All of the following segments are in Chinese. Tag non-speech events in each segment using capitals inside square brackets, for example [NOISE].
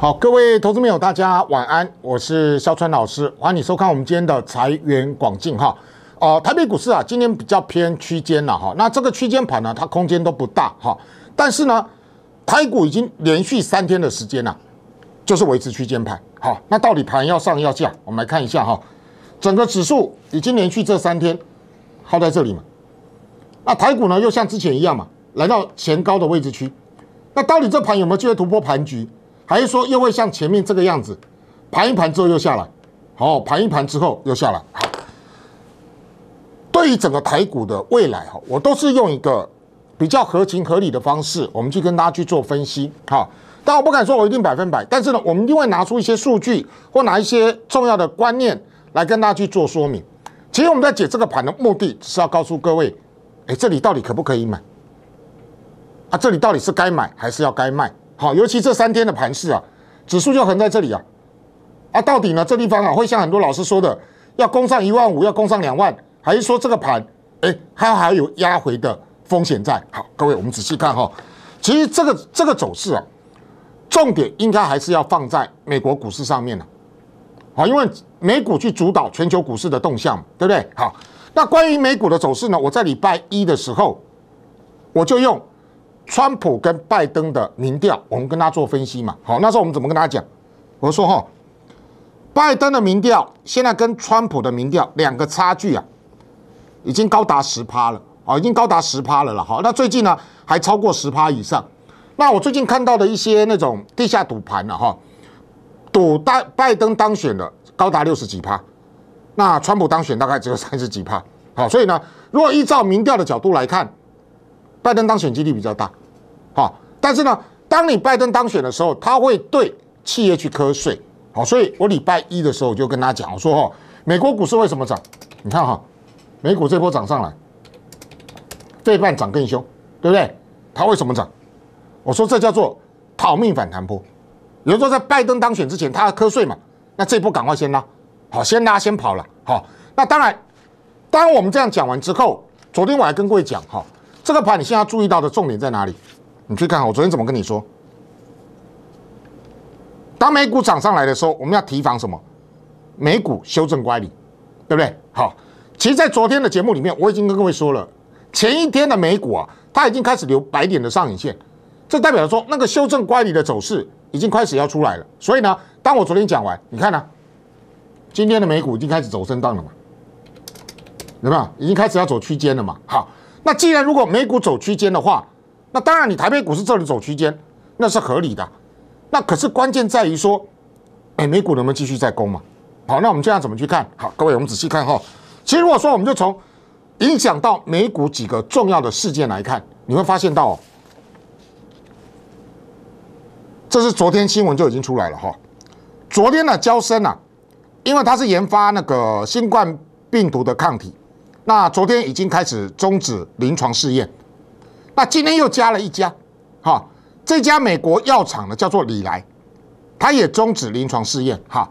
好，各位投资朋友，大家晚安，我是肖川老师，欢迎你收看我们今天的财源广进哈。呃，台北股市啊，今天比较偏区间了哈，那这个区间盘呢，它空间都不大哈，但是呢，台股已经连续三天的时间呢，就是维持区间盘。好，那到底盘要上要下？我们来看一下哈，整个指数已经连续这三天耗在这里嘛，那台股呢，又像之前一样嘛，来到前高的位置区，那到底这盘有没有机会突破盘局？还是说又会像前面这个样子，盘一盘之后又下来，好，盘一盘之后又下来。对于整个台股的未来，哈，我都是用一个比较合情合理的方式，我们去跟大家去做分析，哈。但我不敢说我一定百分百，但是呢，我们另外拿出一些数据或拿一些重要的观念来跟大家去做说明。其实我们在解这个盘的目的，是要告诉各位，哎，这里到底可不可以买？啊，这里到底是该买还是要该卖？好，尤其这三天的盘势啊，指数就横在这里啊，啊，到底呢这地方啊，会像很多老师说的，要攻上一万五，要攻上两万，还是说这个盘，哎，它还有压回的风险在？好，各位，我们仔细看哈，其实这个这个走势啊，重点应该还是要放在美国股市上面呢，好，因为美股去主导全球股市的动向，对不对？好，那关于美股的走势呢，我在礼拜一的时候，我就用。川普跟拜登的民调，我们跟他做分析嘛。好，那时候我们怎么跟他讲？我说哈，拜登的民调现在跟川普的民调两个差距啊，已经高达十趴了啊，已经高达十趴了了。好，那最近呢还超过十趴以上。那我最近看到的一些那种地下赌盘了哈，赌大拜登当选的高达六十几趴，那川普当选大概只有三十几趴。好，所以呢，如果依照民调的角度来看，拜登当选几率比较大。啊！但是呢，当你拜登当选的时候，他会对企业去瞌睡。好，所以我礼拜一的时候我就跟他讲我说：“哈，美国股市为什么涨？你看哈，美股这波涨上来，这一半涨更凶，对不对？它为什么涨？我说这叫做逃命反弹波。也就说，在拜登当选之前，他要瞌睡嘛，那这波赶快先拉，好，先拉先跑了。好，那当然，当我们这样讲完之后，昨天我还跟各位讲哈，这个盘你现在注意到的重点在哪里？”你去看我昨天怎么跟你说？当美股涨上来的时候，我们要提防什么？美股修正乖离，对不对？好，其实，在昨天的节目里面，我已经跟各位说了，前一天的美股啊，它已经开始留白点的上影线，这代表说那个修正乖离的走势已经开始要出来了。所以呢，当我昨天讲完，你看呢，今天的美股已经开始走震荡了嘛？有没有？已经开始要走区间了嘛？好，那既然如果美股走区间的话，那当然，你台北股市这里走区间，那是合理的。那可是关键在于说，哎，美股能不能继续再攻嘛？好，那我们这样怎么去看好？各位，我们仔细看哈。其实如果说我们就从影响到美股几个重要的事件来看，你会发现到哦，这是昨天新闻就已经出来了哈。昨天的交生啊，因为它是研发那个新冠病毒的抗体，那昨天已经开始终止临床试验。那今天又加了一家，哈，这家美国药厂呢叫做李来，它也终止临床试验，哈，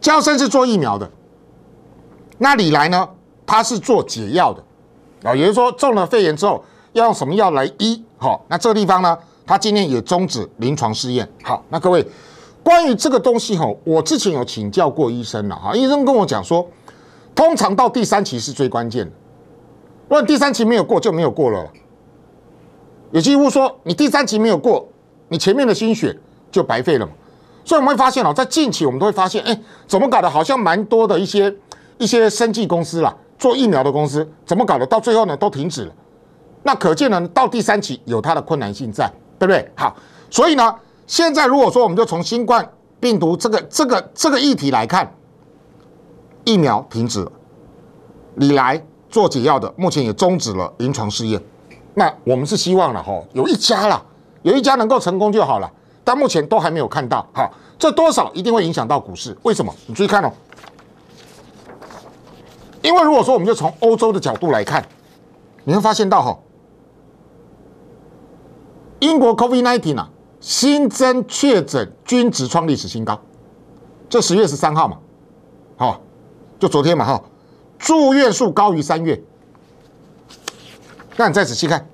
娇生是做疫苗的，那李来呢，它是做解药的，啊，也就是说中了肺炎之后要用什么药来医，哈，那这个地方呢，它今天也终止临床试验，好，那各位关于这个东西哈，我之前有请教过医生了，哈，医生跟我讲说，通常到第三期是最关键的，问第三期没有过就没有过了。也几乎说你第三期没有过，你前面的心血就白费了嘛。所以我们会发现哦，在近期我们都会发现，哎，怎么搞的？好像蛮多的一些一些生技公司啦，做疫苗的公司，怎么搞的？到最后呢，都停止了。那可见呢，到第三期有它的困难性在，对不对？好，所以呢，现在如果说我们就从新冠病毒这个这个这个议题来看，疫苗停止，了，你来做解药的，目前也终止了临床试验。那我们是希望了哈，有一家啦，有一家能够成功就好了。但目前都还没有看到，哈，这多少一定会影响到股市。为什么？你注意看哦，因为如果说我们就从欧洲的角度来看，你会发现到哈，英国 COVID-19 啊新增确诊均值创历史新高，这十月十三号嘛，好，就昨天嘛，哈，住院数高于三月。那你再仔细看，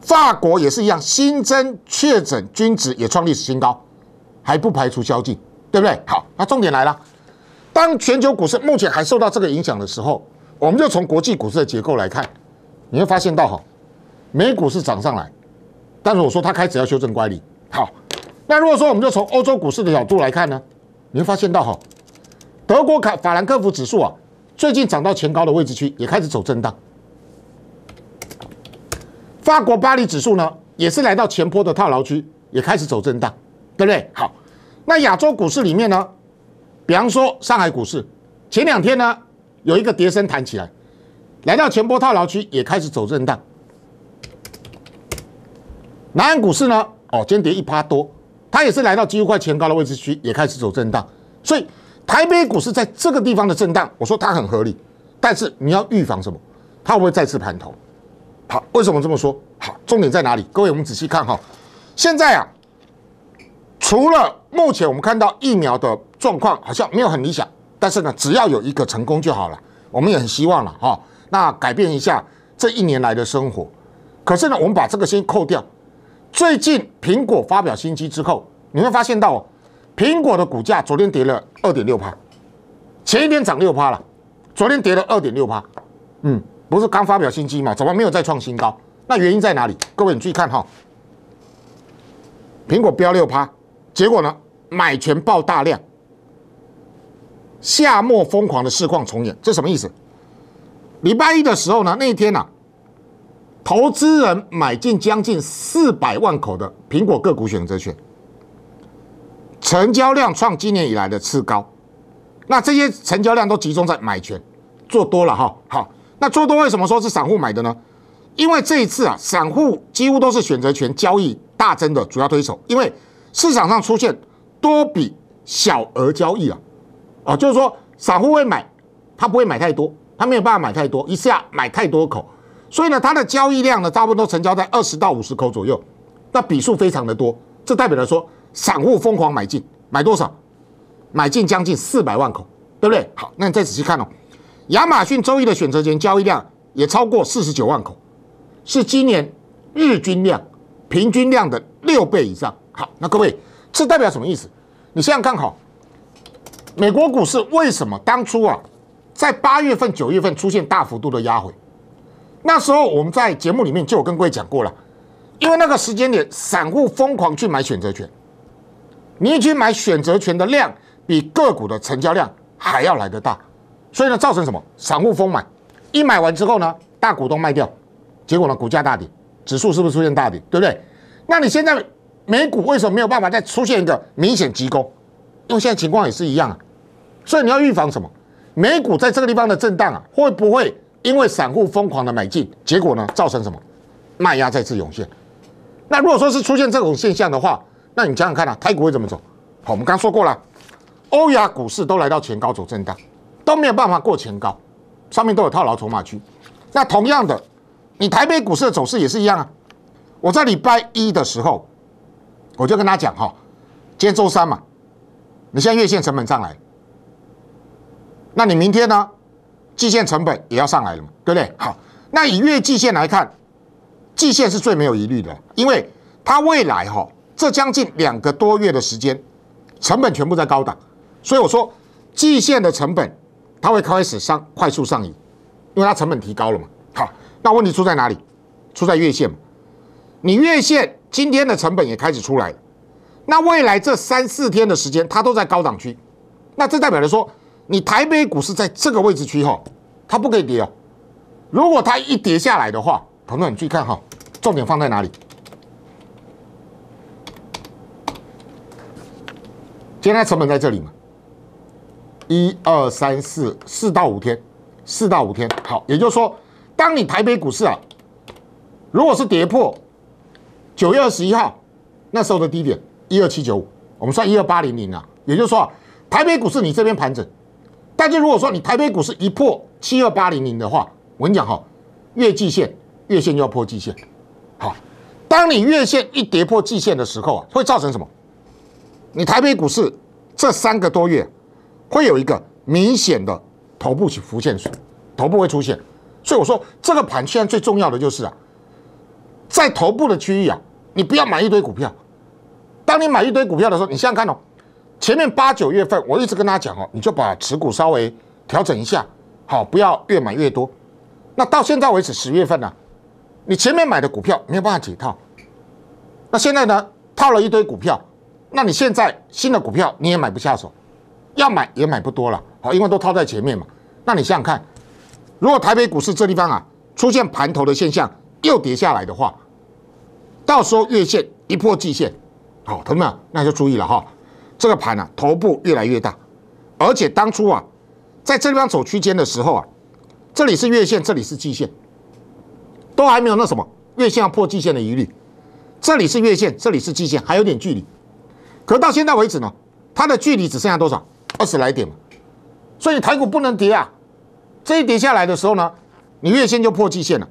法国也是一样，新增确诊均值也创历史新高，还不排除宵禁，对不对？好，那重点来了，当全球股市目前还受到这个影响的时候，我们就从国际股市的结构来看，你会发现到哈，美股是涨上来，但是我说它开始要修正乖离。好，那如果说我们就从欧洲股市的角度来看呢，你会发现到哈，德国卡法兰克福指数啊，最近涨到前高的位置区，也开始走震荡。法国巴黎指数呢，也是来到前波的套牢区，也开始走震荡，对不对？好，那亚洲股市里面呢，比方说上海股市，前两天呢有一个跌升弹起来，来到前波套牢区，也开始走震荡。南安股市呢，哦，天跌一趴多，它也是来到几乎快前高的位置区，也开始走震荡。所以台北股市在这个地方的震荡，我说它很合理，但是你要预防什么？它会不会再次盘头？好，为什么这么说？好，重点在哪里？各位，我们仔细看哈。现在啊，除了目前我们看到疫苗的状况好像没有很理想，但是呢，只要有一个成功就好了，我们也很希望了哈。那改变一下这一年来的生活。可是呢，我们把这个先扣掉。最近苹果发表新机之后，你会发现到苹果的股价昨天跌了二点六帕，前一天涨六趴了，昨天跌了二点六趴，嗯。不是刚发表新机嘛？怎么没有再创新高？那原因在哪里？各位，你注意看哈，苹果飙六趴，结果呢，买权爆大量，夏末疯狂的市况重演，这什么意思？礼拜一的时候呢，那一天呢，投资人买进将近四百万口的苹果个股选择权，成交量创今年以来的次高，那这些成交量都集中在买权，做多了哈，好。那做多为什么说是散户买的呢？因为这一次啊，散户几乎都是选择权交易大增的主要推手。因为市场上出现多笔小额交易啊，啊，就是说散户会买，他不会买太多，他没有办法买太多，一下买太多口，所以呢，它的交易量呢，大部分都成交在二十到五十口左右，那笔数非常的多，这代表了说散户疯狂买进，买多少？买进将近四百万口，对不对？好，那你再仔细看哦。亚马逊周一的选择权交易量也超过四十九万口，是今年日均量平均量的六倍以上。好，那各位，这代表什么意思？你想想看好美国股市？为什么当初啊，在八月份、九月份出现大幅度的压回？那时候我们在节目里面就有跟各位讲过了，因为那个时间点，散户疯狂去买选择权，你去买选择权的量比个股的成交量还要来得大。所以呢，造成什么？散户疯买，一买完之后呢，大股东卖掉，结果呢，股价大跌，指数是不是出现大跌？对不对？那你现在美股为什么没有办法再出现一个明显急攻？因为现在情况也是一样啊。所以你要预防什么？美股在这个地方的震荡啊，会不会因为散户疯狂的买进，结果呢，造成什么？卖压再次涌现？那如果说是出现这种现象的话，那你想想看啊，台股会怎么走？好，我们刚说过了，欧亚股市都来到前高走震荡。都没有办法过前高，上面都有套牢筹码区。那同样的，你台北股市的走势也是一样啊。我在礼拜一的时候，我就跟他讲哈，今天周三嘛，你现在月线成本上来，那你明天呢，季线成本也要上来了嘛，对不对？好，那以月季线来看，季线是最没有疑虑的，因为它未来哈这将近两个多月的时间，成本全部在高档，所以我说季线的成本。它会开始上快速上移，因为它成本提高了嘛。好，那问题出在哪里？出在月线嘛。你月线今天的成本也开始出来，那未来这三四天的时间，它都在高档区，那这代表着说，你台北股市在这个位置区哈，它不可以跌哦。如果它一跌下来的话，朋友你注意看哈，重点放在哪里？今天成本在这里嘛。一二三四四到五天，四到五天，好，也就是说，当你台北股市啊，如果是跌破九月二十一号那时候的低点一二七九五，我们算一二八零零啊，也就是说啊，台北股市你这边盘整，但是如果说你台北股市一破七二八零零的话，我跟你讲哈，月季线月线就要破季线，好，当你月线一跌破季线的时候啊，会造成什么？你台北股市这三个多月。会有一个明显的头部浮现出，头部会出现，所以我说这个盘现在最重要的就是啊，在头部的区域啊，你不要买一堆股票。当你买一堆股票的时候，你想想看哦，前面八九月份我一直跟大家讲哦，你就把持股稍微调整一下，好，不要越买越多。那到现在为止十月份呢，你前面买的股票没有办法解套，那现在呢套了一堆股票，那你现在新的股票你也买不下手。要买也买不多了，好，因为都套在前面嘛。那你想想看，如果台北股市这地方啊出现盘头的现象又跌下来的话，到时候月线一破季线，好，同学们，那就注意了哈。这个盘啊头部越来越大，而且当初啊，在这地方走区间的时候啊，这里是月线，这里是季线，都还没有那什么月线要破季线的疑虑。这里是月线，这里是季线，还有点距离。可到现在为止呢，它的距离只剩下多少？二十来点嘛，所以台股不能跌啊！这一跌下来的时候呢，你月线就破季线了，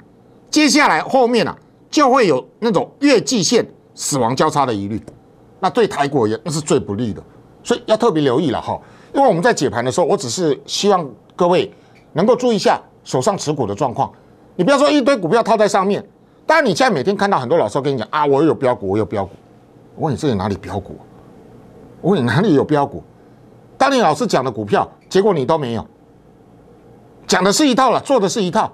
接下来后面啊就会有那种月季线死亡交叉的疑虑，那对台股而言那是最不利的，所以要特别留意了哈！因为我们在解盘的时候，我只是希望各位能够注意一下手上持股的状况，你不要说一堆股票套在上面。当然你现在每天看到很多老师跟你讲啊，我有标股，我有标股。我问你这里哪里标股？我问你哪里有标股？当年老师讲的股票，结果你都没有讲的是一套了，做的是一套。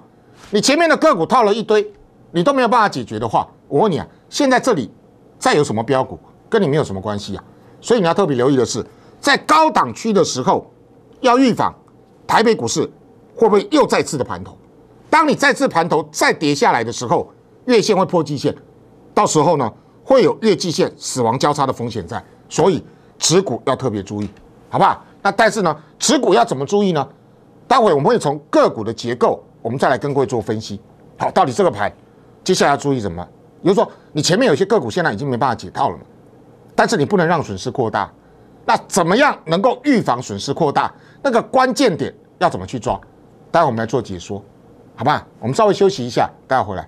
你前面的个股套了一堆，你都没有办法解决的话，我问你啊，现在这里再有什么标股，跟你没有什么关系啊。所以你要特别留意的是，在高档区的时候，要预防台北股市会不会又再次的盘头。当你再次盘头再跌下来的时候，月线会破季线，到时候呢会有月季线死亡交叉的风险在，所以持股要特别注意。好不好？那但是呢，持股要怎么注意呢？待会我们会从个股的结构，我们再来跟各位做分析。好，到底这个盘接下来要注意什么？比如说，你前面有些个股现在已经没办法解套了，但是你不能让损失扩大。那怎么样能够预防损失扩大？那个关键点要怎么去抓？待会我们来做解说，好吧？我们稍微休息一下，待会回来。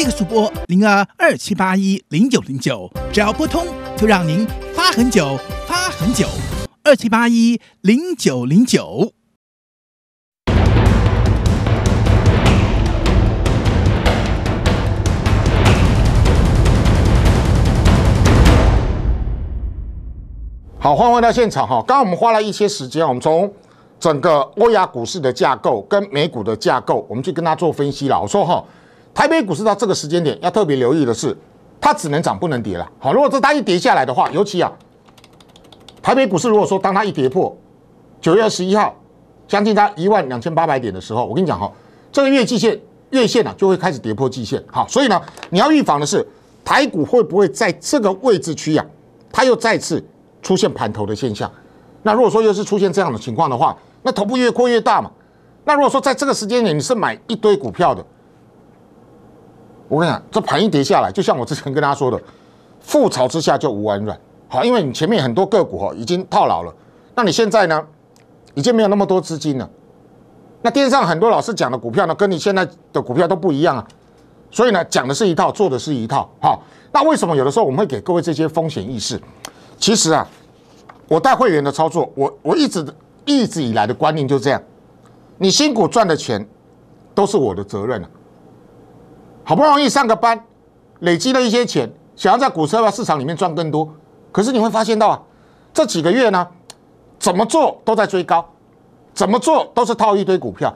那个数播零二二七八一零九零九，只要拨通就让您发很久发很久，二七八一零九零九。好，欢迎到现场哈。刚刚我们花了一些时间，我们从整个欧亚股市的架构跟美股的架构，我们去跟他做分析了。我说哈。台北股市到这个时间点要特别留意的是，它只能涨不能跌了。好，如果这它一跌下来的话，尤其啊，台北股市如果说当它一跌破九月二十一号将近它一万两千八百点的时候，我跟你讲哈，这个月季线月线啊就会开始跌破季线。好，所以呢，你要预防的是台股会不会在这个位置区啊，它又再次出现盘头的现象。那如果说又是出现这样的情况的话，那头部越扩越大嘛。那如果说在这个时间点你是买一堆股票的，我跟你讲，这盘一跌下来，就像我之前跟大家说的，覆巢之下就无完卵。好，因为你前面很多个股哈已经套牢了，那你现在呢，已经没有那么多资金了。那电视上很多老师讲的股票呢，跟你现在的股票都不一样啊。所以呢，讲的是一套，做的是一套。好，那为什么有的时候我们会给各位这些风险意识？其实啊，我带会员的操作，我我一直一直以来的观念就这样，你辛苦赚的钱都是我的责任了。好不容易上个班，累积了一些钱，想要在股票市场里面赚更多，可是你会发现到啊，这几个月呢，怎么做都在追高，怎么做都是套一堆股票。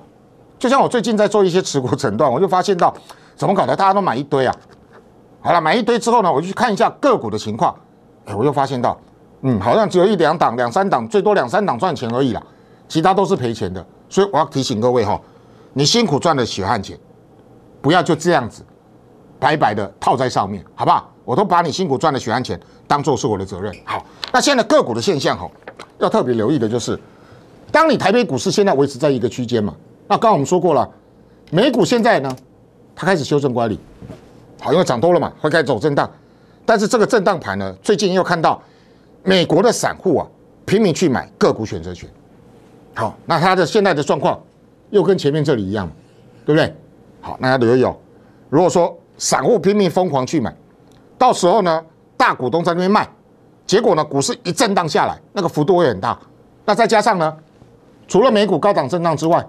就像我最近在做一些持股诊断，我就发现到，怎么搞的？大家都买一堆啊！好了，买一堆之后呢，我就看一下个股的情况。哎，我又发现到，嗯，好像只有一两档、两三档，最多两三档赚钱而已啦，其他都是赔钱的。所以我要提醒各位哈，你辛苦赚的血汗钱。不要就这样子白白的套在上面，好不好？我都把你辛苦赚的血汗钱当做是我的责任。好，那现在个股的现象吼，要特别留意的就是，当你台北股市现在维持在一个区间嘛，那刚刚我们说过了，美股现在呢，它开始修正管理，好，因为涨多了嘛，会开始走震荡。但是这个震荡盘呢，最近又看到美国的散户啊，拼命去买个股选择权。好，那它的现在的状况又跟前面这里一样，对不对？好，那要留意哦。如果说散户拼命疯狂去买，到时候呢，大股东在那边卖，结果呢，股市一震荡下来，那个幅度会很大。那再加上呢，除了美股高档震荡之外，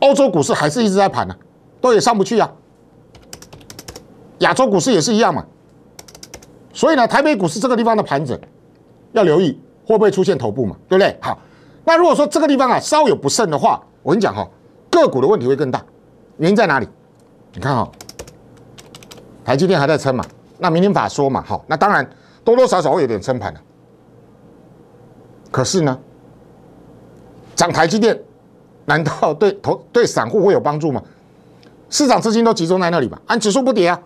欧洲股市还是一直在盘呢，都也上不去啊。亚洲股市也是一样嘛。所以呢，台北股市这个地方的盘子要留意，会不会出现头部嘛？对不对？好，那如果说这个地方啊，稍有不慎的话，我跟你讲哈。个股的问题会更大，原因在哪里？你看哈，台积电还在撑嘛？那明天法说嘛？好，那当然多多少少有点撑盘的。可是呢，涨台积电难道对 [LAUGHS] 投对散户会有帮助吗？市场资金都集中在那里嘛？按指数不跌啊。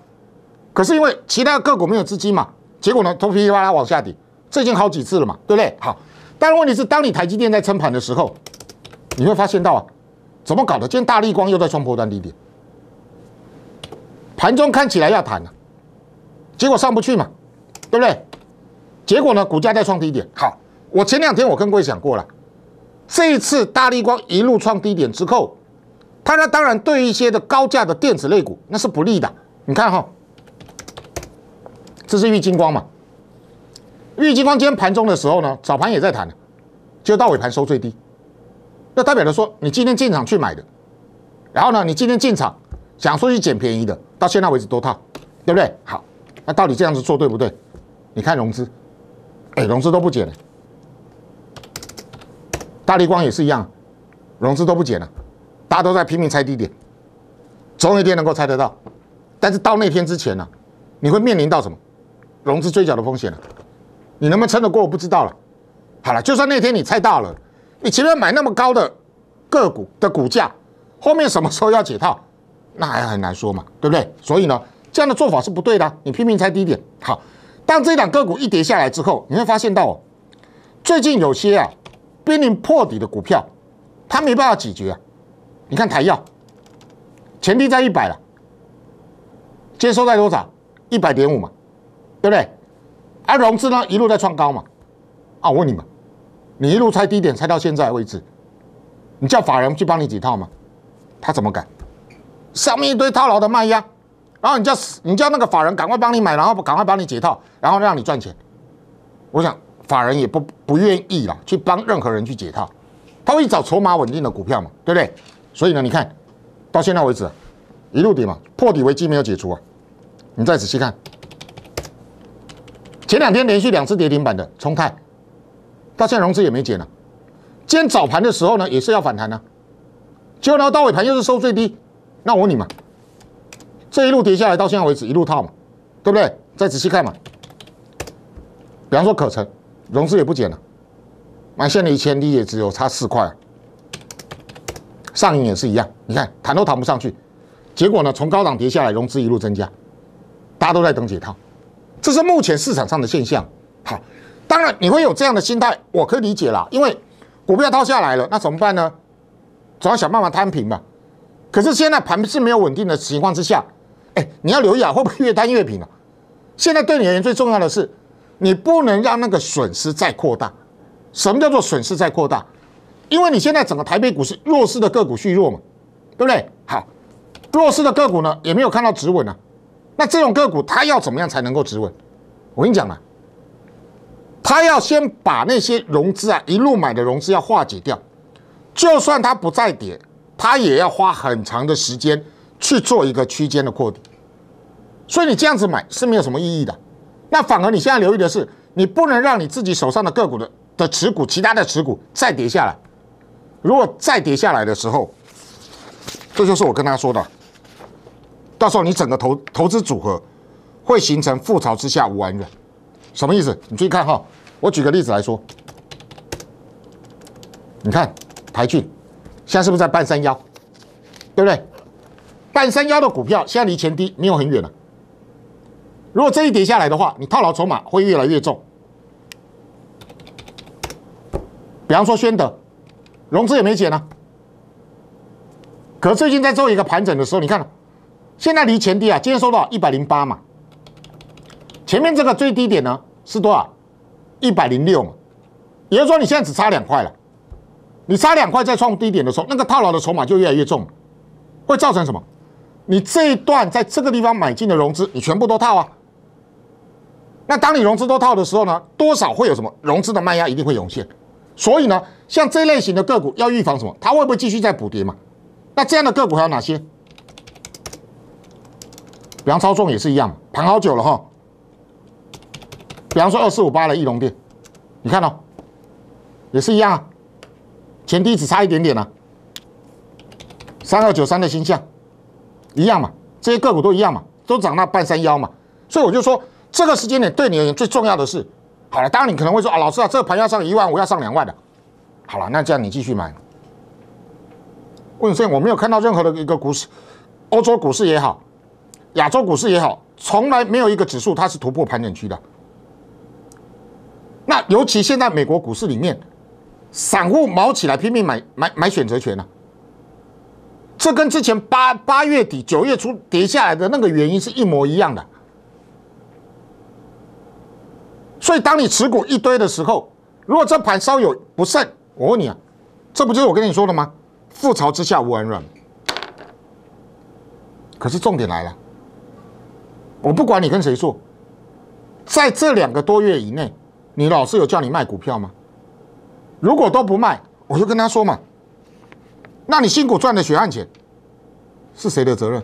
可是因为其他的个股没有资金嘛，结果呢，都噼里啪啦往下跌，已经好几次了嘛，对不对？好，但问题是，当你台积电在撑盘的时候，你会发现到啊。怎么搞的？今天大利光又在创破断低点，盘中看起来要弹了，结果上不去嘛，对不对？结果呢，股价在创低点。好，我前两天我跟各位讲过了，这一次大利光一路创低点之后，它那当然对一些的高价的电子类股那是不利的。你看哈，这是玉晶光嘛？玉晶光今天盘中的时候呢，早盘也在弹，就到尾盘收最低。那代表的说，你今天进场去买的，然后呢，你今天进场想说去捡便宜的，到现在为止多套，对不对？好，那到底这样子做对不对？你看融资，哎，融资都不减了，大力光也是一样，融资都不减了，大家都在拼命猜低点，总有一天能够猜得到，但是到那天之前呢，你会面临到什么？融资追缴的风险了，你能不能撑得过？我不知道了。好了，就算那天你猜到了。你前面买那么高的个股的股价，后面什么时候要解套，那还很难说嘛，对不对？所以呢，这样的做法是不对的。你拼命猜低点，好，当这两个股一跌下来之后，你会发现到最近有些啊濒临破底的股票，它没办法解决啊。你看台药，前低在一百了，接收在多少？一百点五嘛，对不对？而融资呢，一路在创高嘛。啊，我问你们。你一路拆低点，拆到现在位置，你叫法人去帮你解套吗？他怎么敢？上面一堆套牢的卖压，然后你叫你叫那个法人赶快帮你买，然后赶快帮你解套，然后让你赚钱。我想法人也不不愿意了，去帮任何人去解套，他会找筹码稳定的股票嘛，对不对？所以呢，你看到现在为止，一路跌嘛，破底危机没有解除啊。你再仔细看，前两天连续两次跌停板的冲太。到现在融资也没减了，今天早盘的时候呢也是要反弹呢，结果呢到尾盘又是收最低。那我问你嘛，这一路跌下来到现在为止一路套嘛，对不对？再仔细看嘛，比方说可成融资也不减了，买现的一千低也只有差四块啊，上影也是一样。你看弹都弹不上去，结果呢从高档跌下来，融资一路增加，大家都在等解套，这是目前市场上的现象。好。当然你会有这样的心态，我可以理解啦，因为股票套下来了，那怎么办呢？总要想办法摊平嘛。可是现在盘是没有稳定的情况之下，哎，你要留意啊，会不会越摊越平啊？现在对你而言最重要的是，你不能让那个损失再扩大。什么叫做损失再扩大？因为你现在整个台北股市弱势的个股续弱嘛，对不对？好，弱势的个股呢，也没有看到止稳啊。那这种个股它要怎么样才能够止稳？我跟你讲了。他要先把那些融资啊一路买的融资要化解掉，就算它不再跌，它也要花很长的时间去做一个区间的扩底，所以你这样子买是没有什么意义的。那反而你现在留意的是，你不能让你自己手上的个股的的持股，其他的持股再跌下来。如果再跌下来的时候，这就是我跟他说的，到时候你整个投投资组合会形成覆巢之下无完卵。什么意思？你注意看哈。我举个例子来说，你看台骏现在是不是在半山腰？对不对？半山腰的股票现在离前低没有很远了。如果这一跌下来的话，你套牢筹码会越来越重。比方说宣德，融资也没减啊，可最近在做一个盘整的时候，你看，现在离前低啊，今天收到一百零八嘛。前面这个最低点呢是多少？一百零六嘛，也就是说你现在只差两块了。你差两块再创低点的时候，那个套牢的筹码就越来越重，会造成什么？你这一段在这个地方买进的融资，你全部都套啊。那当你融资都套的时候呢，多少会有什么融资的卖压一定会涌现。所以呢，像这类型的个股要预防什么？它会不会继续在补跌嘛？那这样的个股还有哪些？比方超纵也是一样，盘好久了哈。比方说二四五八的翼龙店，你看哦，也是一样啊，前低只差一点点啊。三二九三的新项，一样嘛，这些个股都一样嘛，都涨到半山腰嘛。所以我就说，这个时间点对你而言最重要的是，好了，当然你可能会说啊，老师啊，这个盘要上一万我要上两万的，好了，那这样你继续买。问讯，我没有看到任何的一个股市，欧洲股市也好，亚洲股市也好，从来没有一个指数它是突破盘整区的。那尤其现在美国股市里面，散户毛起来拼命买买买选择权了，这跟之前八八月底九月初跌下来的那个原因是一模一样的。所以当你持股一堆的时候，如果这盘稍有不慎，我问你啊，这不就是我跟你说了吗？覆巢之下无完卵。可是重点来了，我不管你跟谁做，在这两个多月以内。你老师有叫你卖股票吗？如果都不卖，我就跟他说嘛。那你辛苦赚的血汗钱，是谁的责任？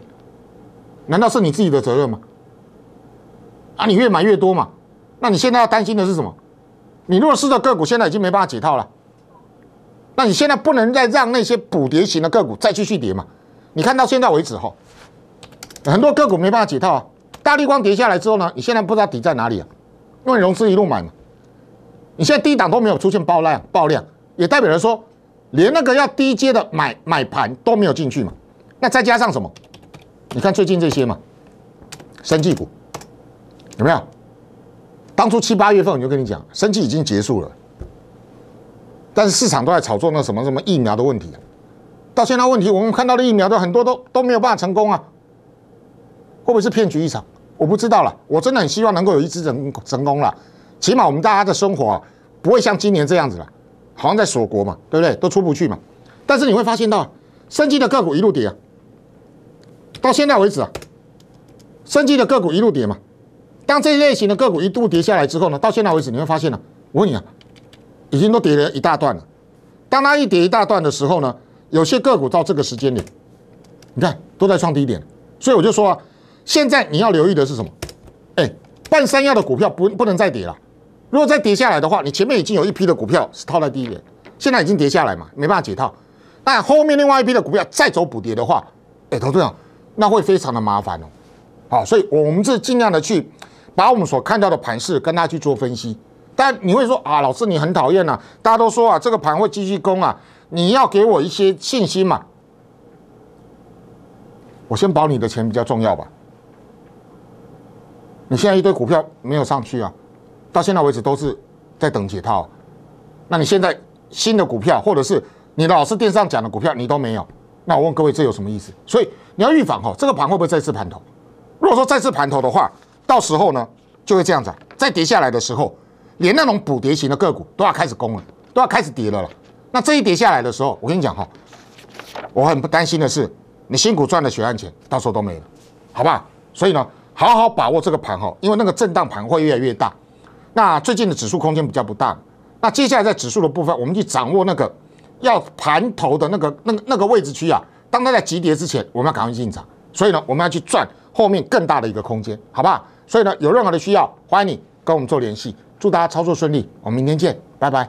难道是你自己的责任吗？啊，你越买越多嘛。那你现在要担心的是什么？你弱势的个股，现在已经没办法解套了。那你现在不能再让那些补跌型的个股再继续跌嘛？你看到现在为止哈，很多个股没办法解套啊。大绿光跌下来之后呢，你现在不知道底在哪里啊？因为融资一路买嘛。你 [LAUGHS] 现在低档都没有出现爆量，爆量也代表着说，连那个要低阶的买买盘都没有进去嘛？那再加上什么？你看最近这些嘛，生技股有没有？当初七八月份我就跟你讲，生技已经结束了，但是市场都在炒作那什么什么疫苗的问题。到现在问题，我们看到的疫苗都很多都都没有办法成功啊，会不会是骗局一场？我不知道了，我真的很希望能够有一支成成功了。起码我们大家的生活啊，不会像今年这样子了，好像在锁国嘛，对不对？都出不去嘛。但是你会发现到，升机的个股一路跌啊，到现在为止啊，升机的个股一路跌嘛。当这一类型的个股一度跌下来之后呢，到现在为止你会发现呢，我问你啊，已经都跌了一大段了。当它一跌一大段的时候呢，有些个股到这个时间点，你看都在创低点。所以我就说啊，现在你要留意的是什么？哎，半山腰的股票不不能再跌了。如果再跌下来的话，你前面已经有一批的股票是套在低点，现在已经跌下来嘛，没办法解套。那后面另外一批的股票再走补跌的话，哎，投资人，那会非常的麻烦哦。好，所以我们是尽量的去把我们所看到的盘势跟大家去做分析。但你会说啊，老师你很讨厌啊，大家都说啊，这个盘会继续攻啊，你要给我一些信心嘛。我先保你的钱比较重要吧。你现在一堆股票没有上去啊。到现在为止都是在等解套，那你现在新的股票或者是你老是电视上讲的股票你都没有，那我问各位这有什么意思？所以你要预防哈，这个盘会不会再次盘头？如果说再次盘头的话，到时候呢就会这样子，再跌下来的时候，连那种补跌型的个股都要开始攻了，都要开始跌了。那这一跌下来的时候，我跟你讲哈，我很不担心的是你辛苦赚的血汗钱到时候都没了，好吧？所以呢，好好把握这个盘哈，因为那个震荡盘会越来越大。那最近的指数空间比较不大，那接下来在指数的部分，我们去掌握那个要盘头的那个、那个、那个位置区啊。当它在急跌之前，我们要赶快进场，所以呢，我们要去赚后面更大的一个空间，好不好？所以呢，有任何的需要，欢迎你跟我们做联系。祝大家操作顺利，我们明天见，拜拜。